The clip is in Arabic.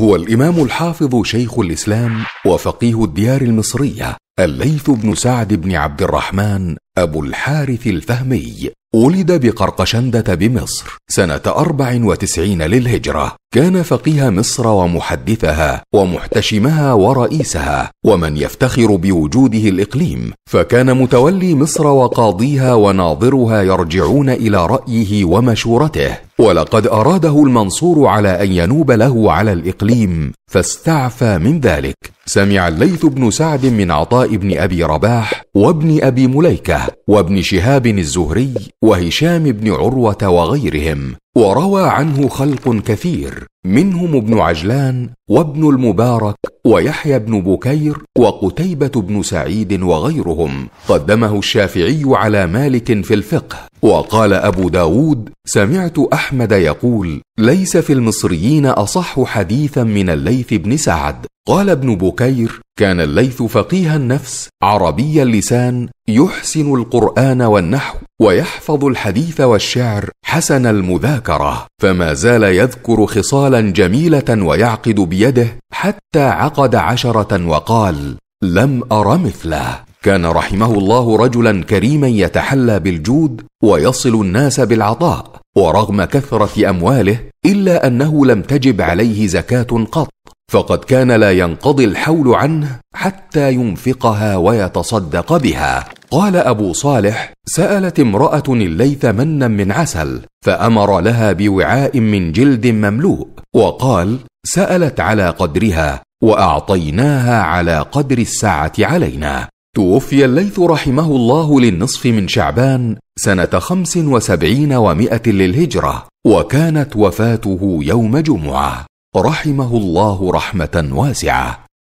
هو الإمام الحافظ شيخ الإسلام وفقيه الديار المصرية الليث بن سعد بن عبد الرحمن أبو الحارث الفهمي ولد بقرقشندة بمصر سنة أربع وتسعين للهجرة كان فقيه مصر ومحدثها ومحتشمها ورئيسها ومن يفتخر بوجوده الاقليم فكان متولي مصر وقاضيها وناظرها يرجعون الى رايه ومشورته ولقد اراده المنصور على ان ينوب له على الاقليم فاستعفى من ذلك سمع الليث بن سعد من عطاء بن ابي رباح وابن ابي مليكه وابن شهاب الزهري وهشام بن عروه وغيرهم وروى عنه خلق كثير منهم ابن عجلان وابن المبارك ويحيى بن بكير وقتيبه بن سعيد وغيرهم قدمه الشافعي على مالك في الفقه وقال ابو داود سمعت احمد يقول ليس في المصريين اصح حديثا من الليث بن سعد قال ابن بكير كان الليث فقيه النفس عربي اللسان يحسن القران والنحو ويحفظ الحديث والشعر حسن المذاكره فما زال يذكر خصالا جميله ويعقد بيده حتى عقد عشره وقال لم ار مثله كان رحمه الله رجلا كريما يتحلى بالجود ويصل الناس بالعطاء ورغم كثره امواله الا انه لم تجب عليه زكاه قط فقد كان لا ينقضي الحول عنه حتى ينفقها ويتصدق بها قال ابو صالح سالت امراه الليث منا من عسل فامر لها بوعاء من جلد مملوء وقال سالت على قدرها واعطيناها على قدر السعه علينا توفي الليث رحمه الله للنصف من شعبان سنه خمس وسبعين ومائه للهجره وكانت وفاته يوم جمعه رحمه الله رحمه واسعه